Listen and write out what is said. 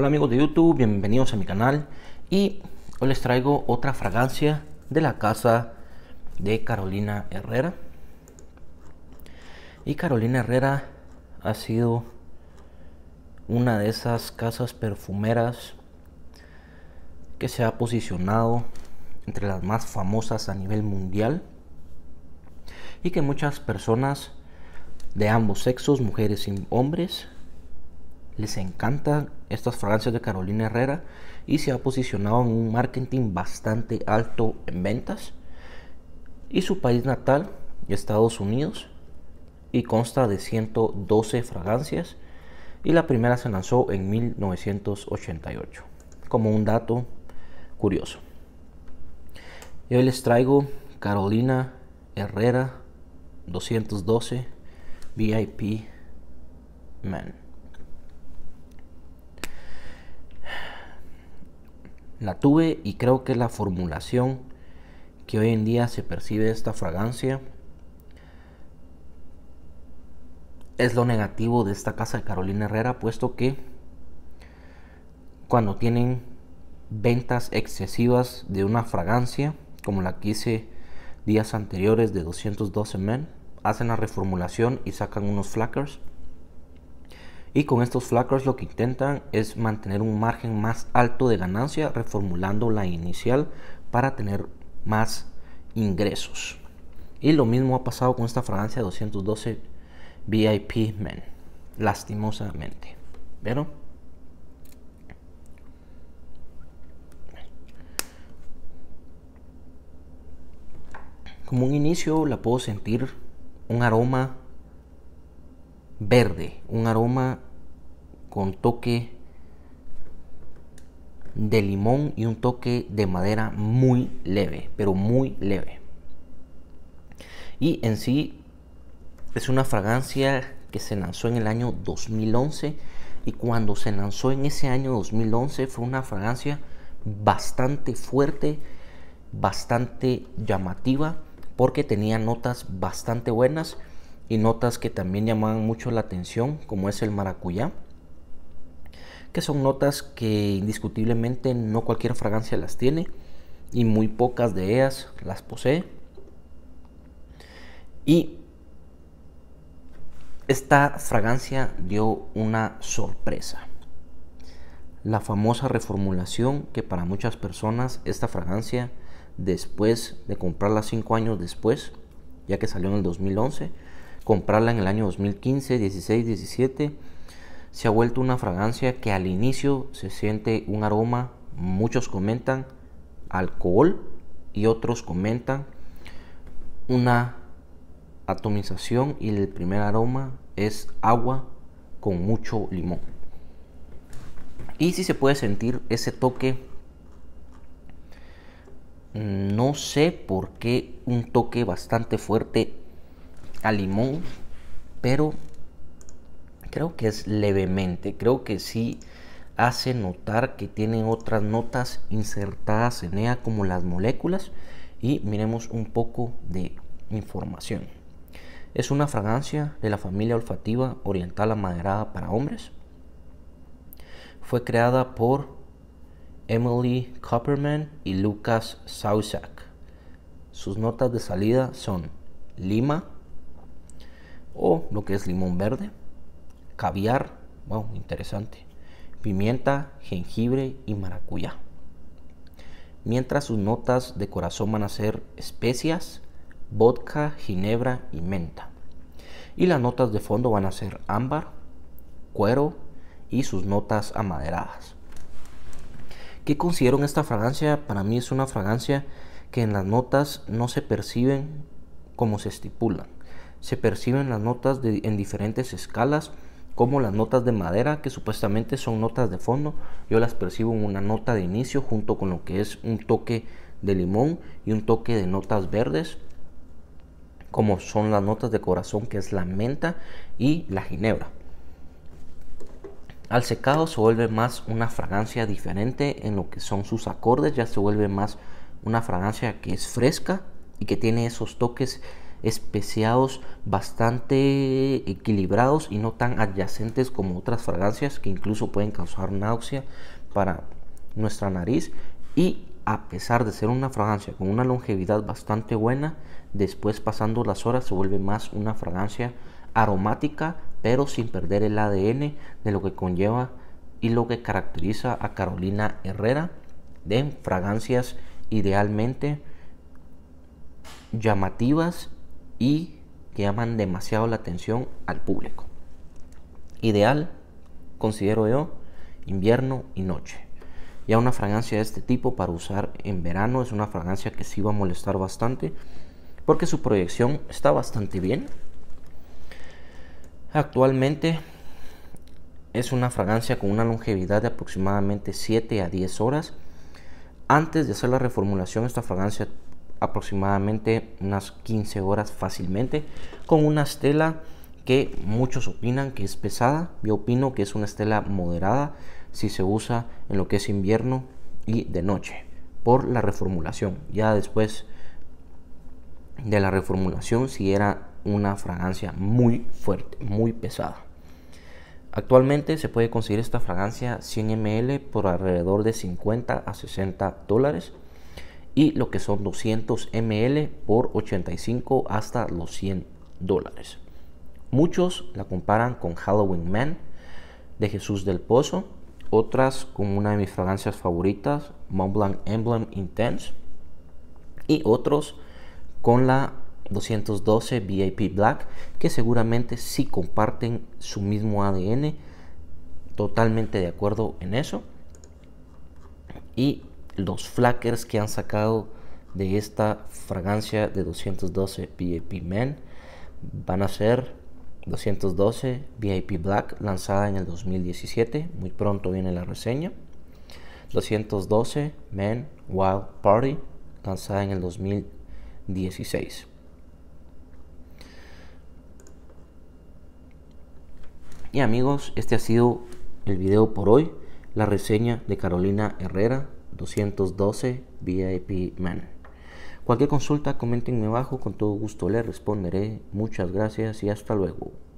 Hola amigos de YouTube, bienvenidos a mi canal y hoy les traigo otra fragancia de la casa de Carolina Herrera. Y Carolina Herrera ha sido una de esas casas perfumeras que se ha posicionado entre las más famosas a nivel mundial y que muchas personas de ambos sexos, mujeres y hombres, les encanta estas fragancias de Carolina Herrera y se ha posicionado en un marketing bastante alto en ventas. Y su país natal, Estados Unidos, y consta de 112 fragancias y la primera se lanzó en 1988, como un dato curioso. Y hoy les traigo Carolina Herrera 212 VIP Man. La tuve y creo que la formulación que hoy en día se percibe esta fragancia es lo negativo de esta casa de Carolina Herrera, puesto que cuando tienen ventas excesivas de una fragancia, como la que hice días anteriores de 212 men, hacen la reformulación y sacan unos flackers y con estos flackers lo que intentan es mantener un margen más alto de ganancia reformulando la inicial para tener más ingresos. Y lo mismo ha pasado con esta fragancia 212 VIP Men, lastimosamente. ¿Vieron? como un inicio la puedo sentir un aroma verde, un aroma con toque de limón y un toque de madera muy leve, pero muy leve. Y en sí es una fragancia que se lanzó en el año 2011 y cuando se lanzó en ese año 2011 fue una fragancia bastante fuerte, bastante llamativa porque tenía notas bastante buenas y notas que también llamaban mucho la atención como es el maracuyá que son notas que indiscutiblemente no cualquier fragancia las tiene y muy pocas de ellas las posee. Y esta fragancia dio una sorpresa. La famosa reformulación que para muchas personas esta fragancia después de comprarla 5 años después, ya que salió en el 2011, comprarla en el año 2015, 16, 17 se ha vuelto una fragancia que al inicio se siente un aroma, muchos comentan alcohol y otros comentan una atomización y el primer aroma es agua con mucho limón. Y si se puede sentir ese toque, no sé por qué un toque bastante fuerte a limón, pero creo que es levemente, creo que sí hace notar que tiene otras notas insertadas en ella como las moléculas y miremos un poco de información. Es una fragancia de la familia olfativa oriental amaderada para hombres. Fue creada por Emily Copperman y Lucas Sausak. Sus notas de salida son lima o lo que es limón verde, caviar, wow, interesante, pimienta, jengibre y maracuyá. Mientras sus notas de corazón van a ser especias, vodka, ginebra y menta. Y las notas de fondo van a ser ámbar, cuero y sus notas amaderadas. ¿Qué considero en esta fragancia? Para mí es una fragancia que en las notas no se perciben como se estipulan. Se perciben las notas en diferentes escalas como las notas de madera que supuestamente son notas de fondo yo las percibo en una nota de inicio junto con lo que es un toque de limón y un toque de notas verdes como son las notas de corazón que es la menta y la ginebra al secado se vuelve más una fragancia diferente en lo que son sus acordes ya se vuelve más una fragancia que es fresca y que tiene esos toques especiados bastante equilibrados y no tan adyacentes como otras fragancias que incluso pueden causar náusea para nuestra nariz y a pesar de ser una fragancia con una longevidad bastante buena, después pasando las horas se vuelve más una fragancia aromática, pero sin perder el ADN de lo que conlleva y lo que caracteriza a Carolina Herrera de fragancias idealmente llamativas y que llaman demasiado la atención al público. Ideal, considero yo, invierno y noche. Ya una fragancia de este tipo para usar en verano es una fragancia que sí va a molestar bastante porque su proyección está bastante bien. Actualmente es una fragancia con una longevidad de aproximadamente 7 a 10 horas. Antes de hacer la reformulación esta fragancia aproximadamente unas 15 horas fácilmente con una estela que muchos opinan que es pesada. Yo opino que es una estela moderada si se usa en lo que es invierno y de noche por la reformulación. Ya después de la reformulación si era una fragancia muy fuerte, muy pesada. Actualmente se puede conseguir esta fragancia 100 ml por alrededor de 50 a 60 dólares y lo que son 200 ml por 85 hasta los 100 dólares. Muchos la comparan con Halloween Man de Jesús del Pozo, otras con una de mis fragancias favoritas, Mont Blanc Emblem Intense, y otros con la 212 VIP Black, que seguramente si comparten su mismo ADN, totalmente de acuerdo en eso. Y los flackers que han sacado de esta fragancia de 212 VIP Men van a ser 212 VIP Black lanzada en el 2017. Muy pronto viene la reseña. 212 Men Wild Party lanzada en el 2016. Y amigos, este ha sido el video por hoy, la reseña de Carolina Herrera 212 VIP Man. Cualquier consulta, coméntenme abajo, con todo gusto le responderé. Muchas gracias y hasta luego.